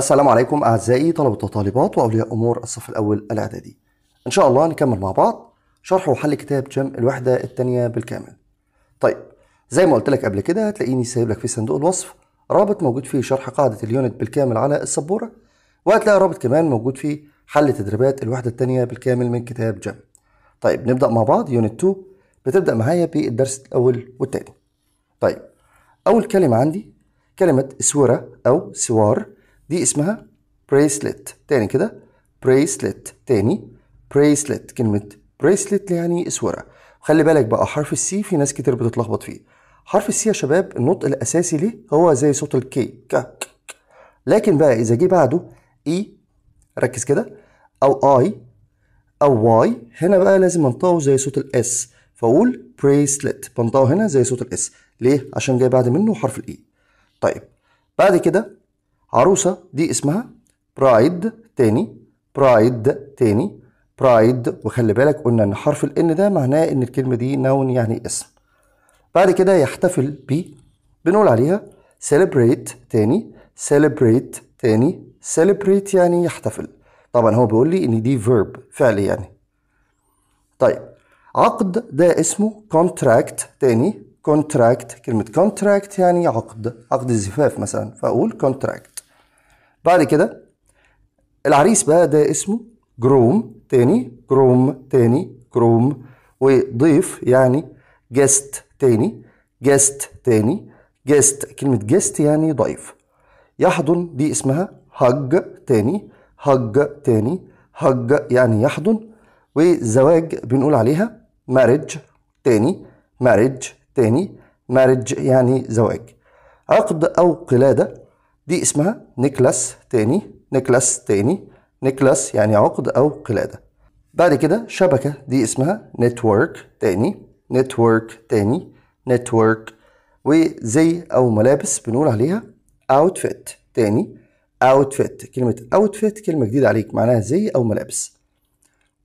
السلام عليكم أعزائي طلبة وطالبات وأولياء أمور الصف الأول الإعدادي إن شاء الله نكمل مع بعض شرح وحل كتاب جمع الوحدة الثانية بالكامل طيب زي ما قلت لك قبل كده هتلاقيني سايب لك في صندوق الوصف رابط موجود فيه شرح قاعدة اليونت بالكامل على السبورة وهتلاقي رابط كمان موجود فيه حل تدريبات الوحدة الثانية بالكامل من كتاب جمع طيب نبدأ مع بعض يونت 2 بتبدأ معايا بالدرس الأول والثاني طيب أول كلمة عندي كلمة سورة أو سوار دي اسمها بريسلت تاني كده بريسلت تاني بريسلت كلمة بريسلت يعني اسورة خلي بالك بقى حرف السي في ناس كتير بتتلخبط فيه حرف السي يا شباب النطق الاساسي ليه هو زي صوت الكي ك لكن بقى اذا جه بعده اي e، ركز كده او اي او واي هنا بقى لازم انطقه زي صوت الاس فاقول بريسلت بنطقه هنا زي صوت الاس ليه عشان جاي بعد منه حرف الاي e. طيب بعد كده عروسة دي اسمها برايد تاني برايد تاني برايد وخلي بالك قلنا ان حرف ان ده معناه ان الكلمة دي نون يعني اسم بعد كده يحتفل بي بنقول عليها celebrate تاني celebrate تاني celebrate يعني يحتفل طبعا هو بيقول لي ان دي verb فعل يعني طيب عقد ده اسمه contract تاني contract كلمة contract يعني عقد عقد الزفاف مثلا فأقول contract بعد كده العريس بقى ده اسمه جروم تاني جروم تاني جروم وضيف يعني جست تاني جست تاني جست كلمة جست يعني ضيف يحضن دي اسمها هج تاني هج تاني هج يعني يحضن وزواج بنقول عليها مارج تاني مارج تاني مارج يعني زواج عقد أو قلادة دي اسمها نيكلاس تاني نيكلاس تاني نيكلاس يعني عقد أو قلادة بعد كده شبكة دي اسمها نتورك تاني نتورك تاني نتورك وزي أو ملابس بنقول عليها outfit تاني outfit كلمة outfit كلمة جديدة عليك معناها زي أو ملابس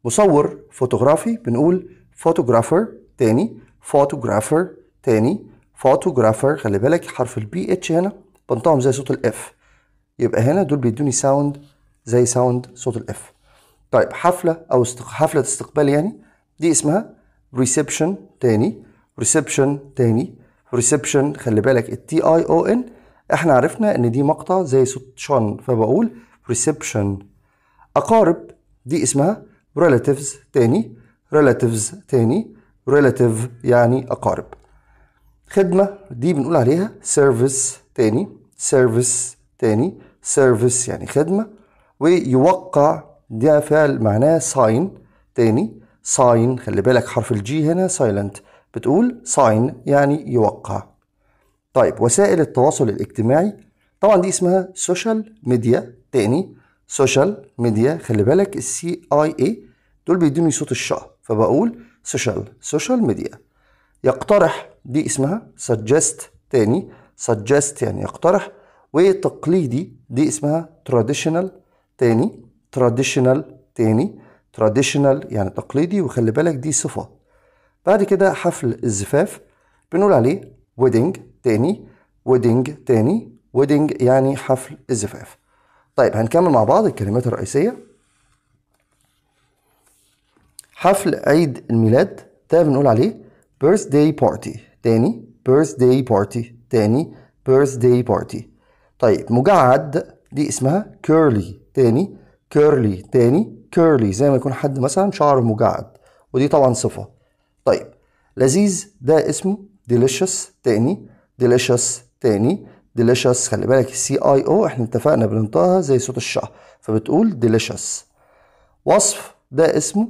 مصور فوتوغرافي بنقول photographer تاني photographer تاني photographer خلي بالك حرف البي اتش هنا بنطقهم زي صوت الاف يبقى هنا دول بيدوني ساوند زي ساوند صوت الاف طيب حفله او استق... حفله استقبال يعني دي اسمها ريسبشن تاني ريسبشن تاني ريسبشن خلي بالك التي اي او ان احنا عرفنا ان دي مقطع زي صوت شن فبقول ريسبشن اقارب دي اسمها ريلاتيفز تاني ريلاتيفز تاني ريلاتيف يعني اقارب خدمه دي بنقول عليها سيرفيس تاني سيرفيس تاني سيرفيس يعني خدمة ويوقع ده فعل معناه ساين تاني ساين خلي بالك حرف الجي هنا سايلنت بتقول ساين يعني يوقع طيب وسائل التواصل الاجتماعي طبعا دي اسمها سوشيال ميديا تاني سوشيال ميديا خلي بالك السي اي اي دول بيدوني صوت الشاء فبقول سوشيال سوشيال ميديا يقترح دي اسمها سجست تاني suggest يعني يقترح وتقليدي دي اسمها traditional تاني traditional تاني traditional يعني تقليدي وخلي بالك دي صفة بعد كده حفل الزفاف بنقول عليه wedding تاني wedding تاني wedding يعني حفل الزفاف طيب هنكمل مع بعض الكلمات الرئيسية حفل عيد الميلاد ده بنقول عليه birthday party تاني birthday party تاني birthday party طيب مجعد دي اسمها curly تاني curly تاني curly زي ما يكون حد مثلا شعره مجعد ودي طبعا صفة طيب لذيذ ده اسمه delicious تاني delicious تاني delicious خلي بالك السي اي او احنا اتفقنا بننطقها زي صوت الشعر فبتقول delicious وصف ده اسمه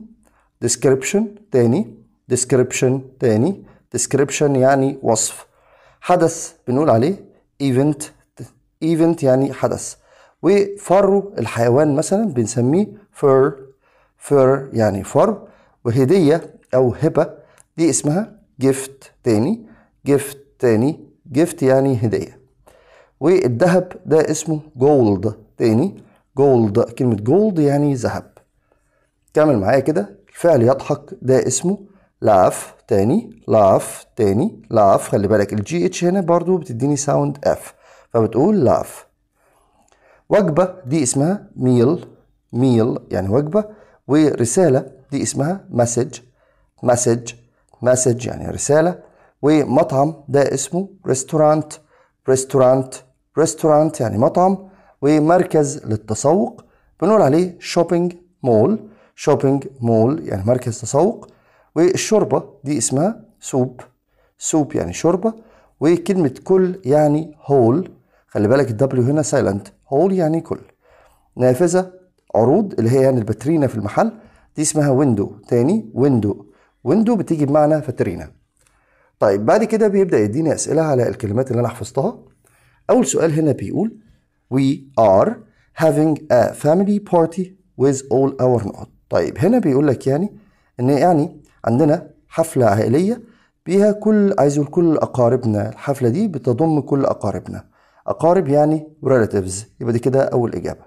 description تاني description تاني description يعني وصف حدث بنقول عليه ايفنت ايفنت يعني حدث وفرو الحيوان مثلا بنسميه فر فر يعني فر وهدية أو هبة دي اسمها جيفت تاني جيفت تاني جيفت يعني هدية والذهب ده اسمه جولد تاني جولد كلمة جولد يعني ذهب كمل معايا كده الفعل يضحك ده اسمه لاف تاني لاف تاني لاف خلي بالك الجي اتش هنا برضو بتديني ساوند اف فبتقول لاف وجبة دي اسمها ميل ميل يعني وجبة ورسالة دي اسمها مسج مسج مسج يعني رسالة ومطعم ده اسمه ريستورانت ريستورانت ريستورانت يعني مطعم ومركز للتسوق بنقول عليه شوبينج مول شوبينج مول يعني مركز تسوق والشوربة دي اسمها سوب سوب يعني شوربة وكلمة كل يعني هول خلي بالك الدبليو هنا سايلنت هول يعني كل نافذة عروض اللي هي يعني الباترينا في المحل دي اسمها ويندو تاني ويندو ويندو بتيجي بمعنى فاترينا طيب بعد كده بيبدأ يديني أسئلة على الكلمات اللي أنا حفظتها أول سؤال هنا بيقول We are having a family party with all our notes طيب هنا بيقول لك يعني إن يعني عندنا حفلة عائلية بيها كل عايز يقول كل أقاربنا الحفلة دي بتضم كل أقاربنا أقارب يعني relatives يبقى دي كده أول إجابة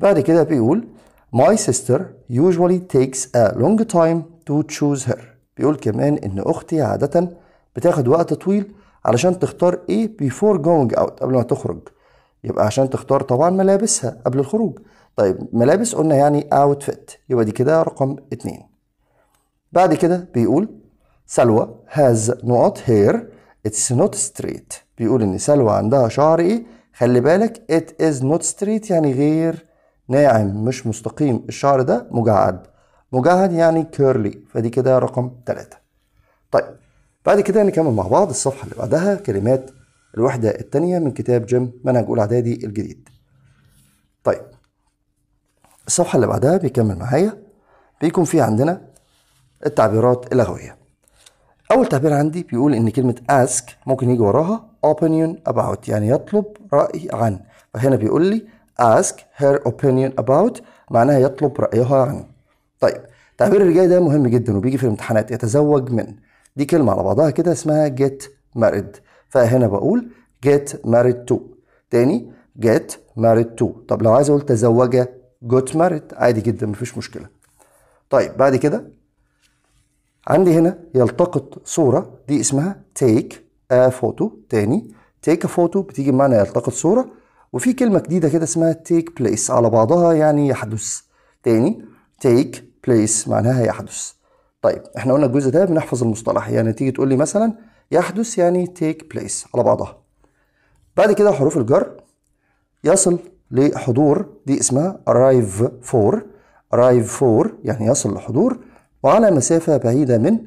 بعد كده بيقول My sister usually takes a long time to choose her بيقول كمان إن أختي عادة بتاخد وقت طويل علشان تختار إيه before going out قبل ما تخرج يبقى عشان تختار طبعا ملابسها قبل الخروج طيب ملابس قلنا يعني outfit يبقى دي كده رقم اتنين بعد كده بيقول سلوى has not hair it's not straight بيقول ان سلوى عندها شعر ايه خلي بالك it is not straight يعني غير ناعم مش مستقيم الشعر ده مجعد مجعد يعني كيرلي فدي كده رقم ثلاثة طيب بعد كده نكمل مع بعض الصفحة اللي بعدها كلمات الوحدة الثانية من كتاب جيم منهج أولى إعدادي الجديد طيب الصفحة اللي بعدها بيكمل معايا بيكون في عندنا التعبيرات اللغوية أول تعبير عندي بيقول إن كلمة ask ممكن يجي وراها opinion about يعني يطلب رأي عن فهنا بيقول لي ask her opinion about معناها يطلب رأيها عن طيب التعبير اللي جاي ده مهم جدا وبيجي في الامتحانات يتزوج من دي كلمة على بعضها كده اسمها get married فهنا بقول get married to تاني get married to طب لو عايز اقول تزوج got married عادي جدا مفيش مشكلة طيب بعد كده عندي هنا يلتقط صورة دي اسمها تيك ا فوتو تاني تيك ا فوتو بتيجي بمعنى يلتقط صورة وفي كلمة جديدة كده اسمها تيك بليس على بعضها يعني يحدث تاني تيك بليس معناها يحدث طيب احنا قلنا الجزء ده بنحفظ المصطلح يعني تيجي تقول لي مثلا يحدث يعني تيك بليس على بعضها بعد كده حروف الجر يصل لحضور دي اسمها arrive for arrive for يعني يصل لحضور وعلى مسافة بعيدة من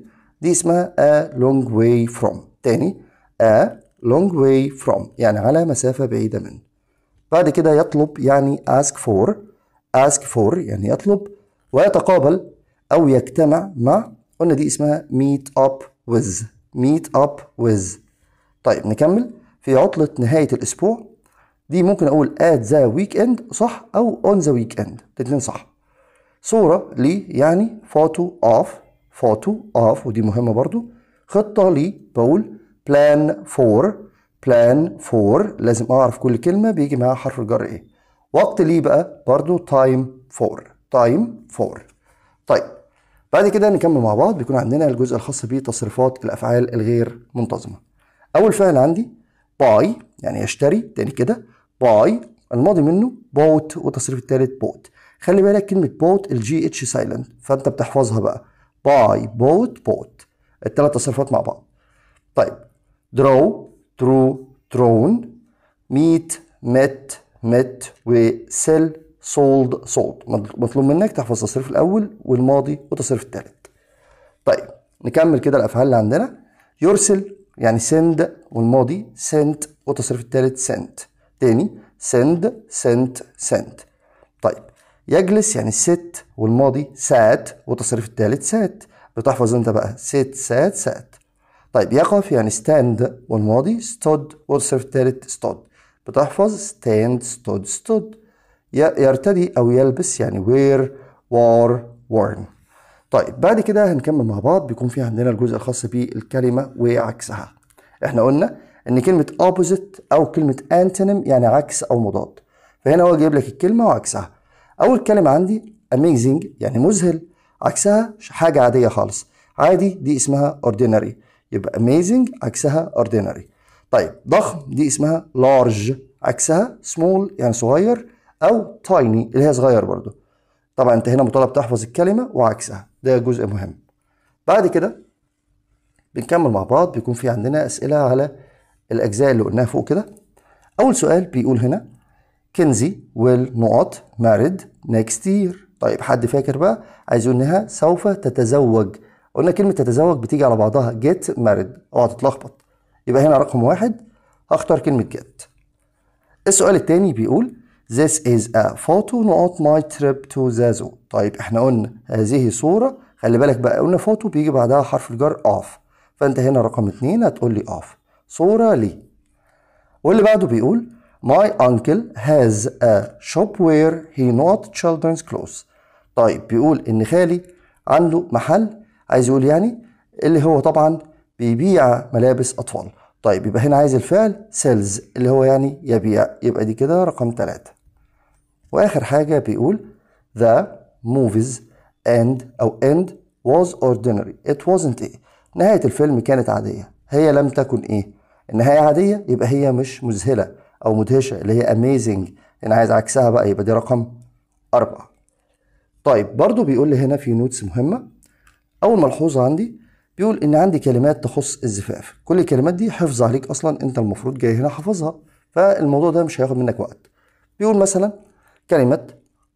دي اسمها a long way from تاني a long way from يعني على مسافة بعيدة من بعد كده يطلب يعني ask for ask for يعني يطلب ويتقابل أو يجتمع مع قلنا دي اسمها meet up with meet up with طيب نكمل في عطلة نهاية الأسبوع دي ممكن أقول at the weekend صح أو on the weekend الاتنين صح صورة لي يعني فوتو اوف فوتو اوف ودي مهمة برضو خطة لي بقول بلان فور بلان فور لازم اعرف كل كلمة بيجي معاها حرف الجر ايه وقت لي بقى برضو تايم فور تايم فور طيب بعد كده نكمل مع بعض بيكون عندنا الجزء الخاص بتصريفات الافعال الغير منتظمة اول فعل عندي باي يعني يشتري تاني كده باي الماضي منه بوت والتصريف التالت بوت خلي بالك كلمة بوت الجي اتش سايلنت فانت بتحفظها بقى باي بوت بوت التلات تصرفات مع بعض طيب درو ترو ترون ميت مت مت وسيل سولد سولد مطلوب منك تحفظ التصريف الاول والماضي والتصريف الثالث طيب نكمل كده الافعال اللي عندنا يرسل يعني سند والماضي سنت والتصريف الثالث سنت تاني سند سنت سنت يجلس يعني ست والماضي سات والتصريف الثالث سات بتحفظ انت بقى ست سات سات طيب يقف يعني ستاند والماضي ستود والتصريف الثالث ستود بتحفظ ستاند ستود ستود يرتدي او يلبس يعني وير وار worn طيب بعد كده هنكمل مع بعض بيكون في عندنا الجزء الخاص بالكلمة وعكسها احنا قلنا ان كلمة opposite او كلمة antonym يعني عكس او مضاد فهنا هو جايب لك الكلمة وعكسها اول كلمه عندي amazing يعني مذهل عكسها حاجه عاديه خالص عادي دي اسمها ordinary يبقى amazing عكسها ordinary طيب ضخم دي اسمها large عكسها small يعني صغير او tiny اللي هي صغير برضو طبعا انت هنا مطالب تحفظ الكلمه وعكسها ده جزء مهم بعد كده بنكمل مع بعض بيكون في عندنا اسئله على الاجزاء اللي قلناها فوق كده اول سؤال بيقول هنا كنزي والنقط مارد next year طيب حد فاكر بقى عايز يقول انها سوف تتزوج قلنا كلمة تتزوج بتيجي على بعضها get married اوعى تتلخبط يبقى هنا رقم واحد هختار كلمة get السؤال التاني بيقول This is a photo not my trip to the zoo طيب احنا قلنا هذه صورة خلي بالك بقى قلنا فوتو بيجي بعدها حرف الجر اوف فانت هنا رقم اتنين هتقول لي اوف صورة لي واللي بعده بيقول My uncle has a shop where he not children's clothes. طيب بيقول إن خالي عنده محل عايز يقول يعني اللي هو طبعا بيبيع ملابس أطفال. طيب يبقى هنا عايز الفعل sells اللي هو يعني يبيع يبقى دي كده رقم ثلاثة. وآخر حاجة بيقول the movies end أو end was ordinary it wasn't إيه نهاية الفيلم كانت عادية هي لم تكن إيه النهاية عادية يبقى هي مش مذهلة او مدهشه اللي هي اميزنج انا عايز عكسها بقى يبقى دي رقم أربعة طيب برضو بيقول لي هنا في نوتس مهمة أول ملحوظة عندي بيقول إن عندي كلمات تخص الزفاف كل الكلمات دي حفظها عليك أصلا أنت المفروض جاي هنا حافظها فالموضوع ده مش هياخد منك وقت بيقول مثلا كلمة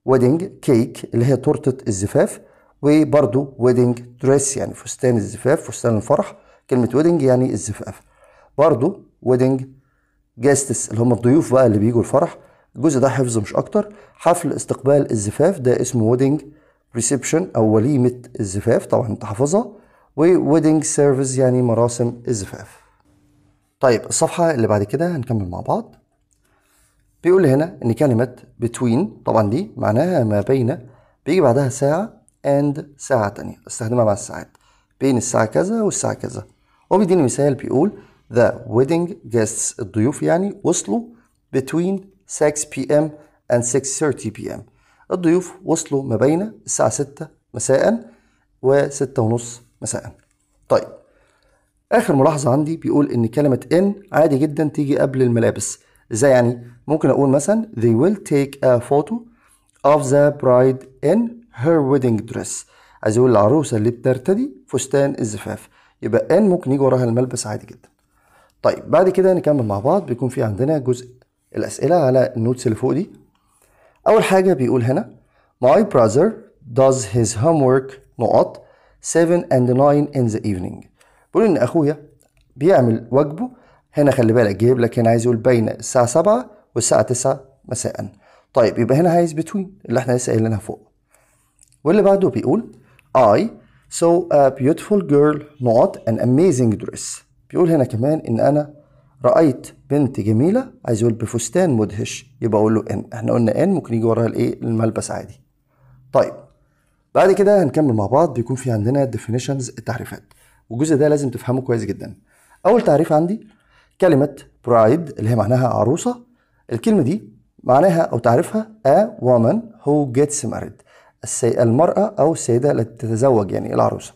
ويدنج كيك اللي هي تورتة الزفاف وبرضو ويدنج دريس يعني فستان الزفاف فستان الفرح كلمة ويدنج يعني الزفاف برضو ويدنج جاستس اللي هم الضيوف بقى اللي بيجوا الفرح الجزء ده حفظ مش اكتر حفل استقبال الزفاف ده اسمه ويدنج ريسبشن او وليمه الزفاف طبعا انت حافظها وويدنج سيرفيس يعني مراسم الزفاف طيب الصفحه اللي بعد كده هنكمل مع بعض بيقول لي هنا ان كلمه between طبعا دي معناها ما بين بيجي بعدها ساعه and ساعه تانية استخدمها مع الساعات بين الساعه كذا والساعه كذا هو بيديني مثال بيقول the wedding guests الضيوف يعني وصلوا between 6 p.m. and 6:30 p.m. الضيوف وصلوا ما بين الساعة 6 مساء و6 ونص مساء طيب آخر ملاحظة عندي بيقول إن كلمة إن عادي جدا تيجي قبل الملابس إزاي يعني ممكن أقول مثلا they will take a photo of the bride in her wedding dress عايز يقول العروسة اللي بترتدي فستان الزفاف يبقى ان ممكن يجي وراها الملبس عادي جدا طيب بعد كده نكمل مع بعض بيكون في عندنا جزء الأسئلة على النوتس اللي فوق دي أول حاجة بيقول هنا My brother does his homework نقط 7 and 9 in the evening بيقول إن أخويا بيعمل واجبه هنا خلي بالك جايب لك هنا عايز يقول بين الساعة 7 والساعة 9 مساء طيب يبقى هنا عايز between اللي احنا لسه قايلينها فوق واللي بعده بيقول I saw a beautiful girl not an amazing dress بيقول هنا كمان إن أنا رأيت بنت جميلة عايز يقول بفستان مدهش يبقى أقول له إن احنا قلنا إن ممكن يجي وراها الإيه الملبس عادي طيب بعد كده هنكمل مع بعض بيكون في عندنا ديفينيشنز التعريفات والجزء ده لازم تفهمه كويس جدا أول تعريف عندي كلمة برايد اللي هي معناها عروسة الكلمة دي معناها أو تعريفها a woman who gets married السي... المرأة أو السيدة التي تتزوج يعني العروسة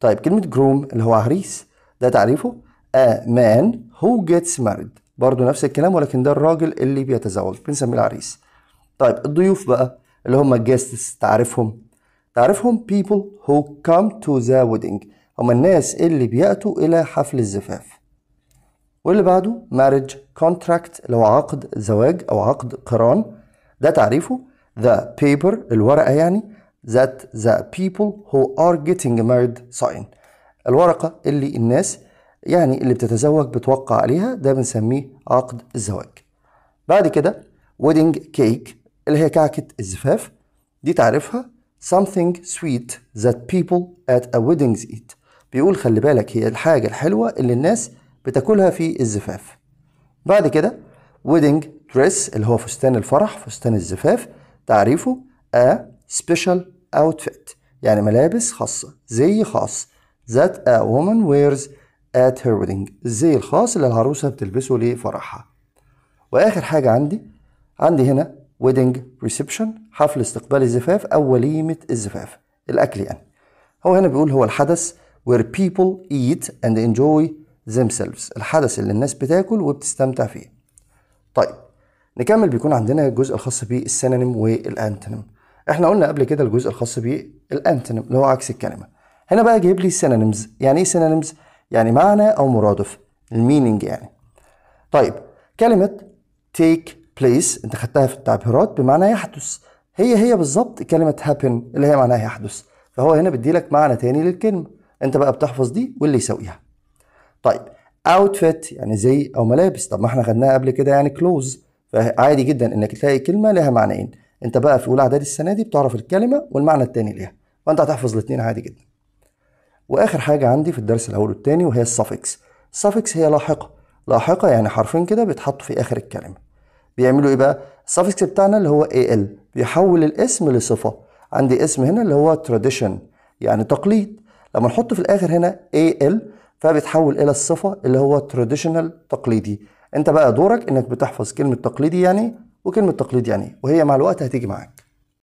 طيب كلمة جروم اللي هو عريس ده تعريفه a man who gets married برضه نفس الكلام ولكن ده الراجل اللي بيتزوج بنسميه العريس طيب الضيوف بقى اللي هم guests تعرفهم تعرفهم people who come to the wedding هم الناس اللي بيأتوا إلى حفل الزفاف واللي بعده marriage contract اللي هو عقد زواج أو عقد قران ده تعريفه the paper الورقة يعني that the people who are getting married sign الورقة اللي الناس يعني اللي بتتزوج بتوقع عليها ده بنسميه عقد الزواج بعد كده ويدنج كيك اللي هي كعكة الزفاف دي تعرفها something sweet that people at a wedding eat بيقول خلي بالك هي الحاجة الحلوة اللي الناس بتاكلها في الزفاف بعد كده wedding dress اللي هو فستان الفرح فستان الزفاف تعريفه a special outfit يعني ملابس خاصة زي خاص that a woman wears at her wedding الزي الخاص اللي العروسة بتلبسه لفرحها وآخر حاجة عندي عندي هنا wedding reception حفل استقبال الزفاف أو وليمة الزفاف الأكل يعني هو هنا بيقول هو الحدث where people eat and enjoy themselves الحدث اللي الناس بتاكل وبتستمتع فيه طيب نكمل بيكون عندنا الجزء الخاص بالسينونيم والانتونيم احنا قلنا قبل كده الجزء الخاص بالانتونيم اللي هو عكس الكلمه هنا بقى جايب لي سينونيمز يعني ايه سينونيمز يعني معنى او مرادف المينينج يعني طيب كلمه تيك بليس انت خدتها في التعبيرات بمعنى يحدث هي هي بالظبط كلمه هابن اللي هي معناها يحدث فهو هنا بيدي لك معنى تاني للكلمه انت بقى بتحفظ دي واللي يساويها طيب اوتفيت يعني زي او ملابس طب ما احنا خدناها قبل كده يعني كلوز فعادي جدا انك تلاقي كلمه لها معنيين انت بقى في اولى اعدادي السنه دي بتعرف الكلمه والمعنى التاني ليها فانت هتحفظ الاثنين عادي جدا واخر حاجه عندي في الدرس الاول والثاني وهي السفكس السفكس هي لاحقه لاحقه يعني حرفين كده بيتحطوا في اخر الكلمه بيعملوا ايه بقى السفكس بتاعنا اللي هو ال بيحول الاسم لصفه عندي اسم هنا اللي هو tradition يعني تقليد لما نحط في الاخر هنا ال فبيتحول الى الصفه اللي هو traditional تقليدي انت بقى دورك انك بتحفظ كلمه تقليدي يعني وكلمه تقليد يعني وهي مع الوقت هتيجي معاك